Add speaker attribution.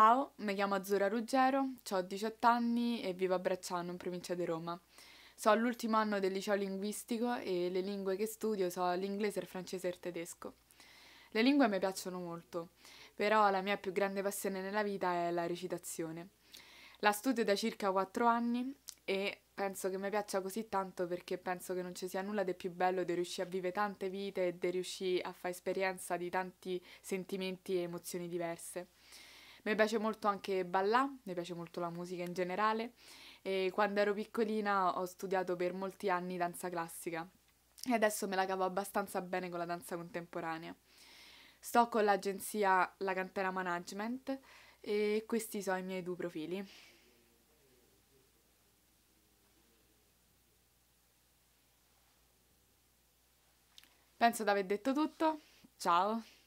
Speaker 1: Ciao, mi chiamo Azzurra Ruggero, ho 18 anni e vivo a Bracciano, in provincia di Roma. Sono all'ultimo anno del liceo linguistico e le lingue che studio sono l'inglese, il francese e il tedesco. Le lingue mi piacciono molto, però la mia più grande passione nella vita è la recitazione. La studio da circa 4 anni e penso che mi piaccia così tanto perché penso che non ci sia nulla di più bello di riuscire a vivere tante vite e di riuscire a fare esperienza di tanti sentimenti e emozioni diverse. Mi piace molto anche ballare, mi piace molto la musica in generale e quando ero piccolina ho studiato per molti anni danza classica e adesso me la cavo abbastanza bene con la danza contemporanea. Sto con l'agenzia La Cantera Management e questi sono i miei due profili. Penso
Speaker 2: di aver detto tutto.
Speaker 3: Ciao!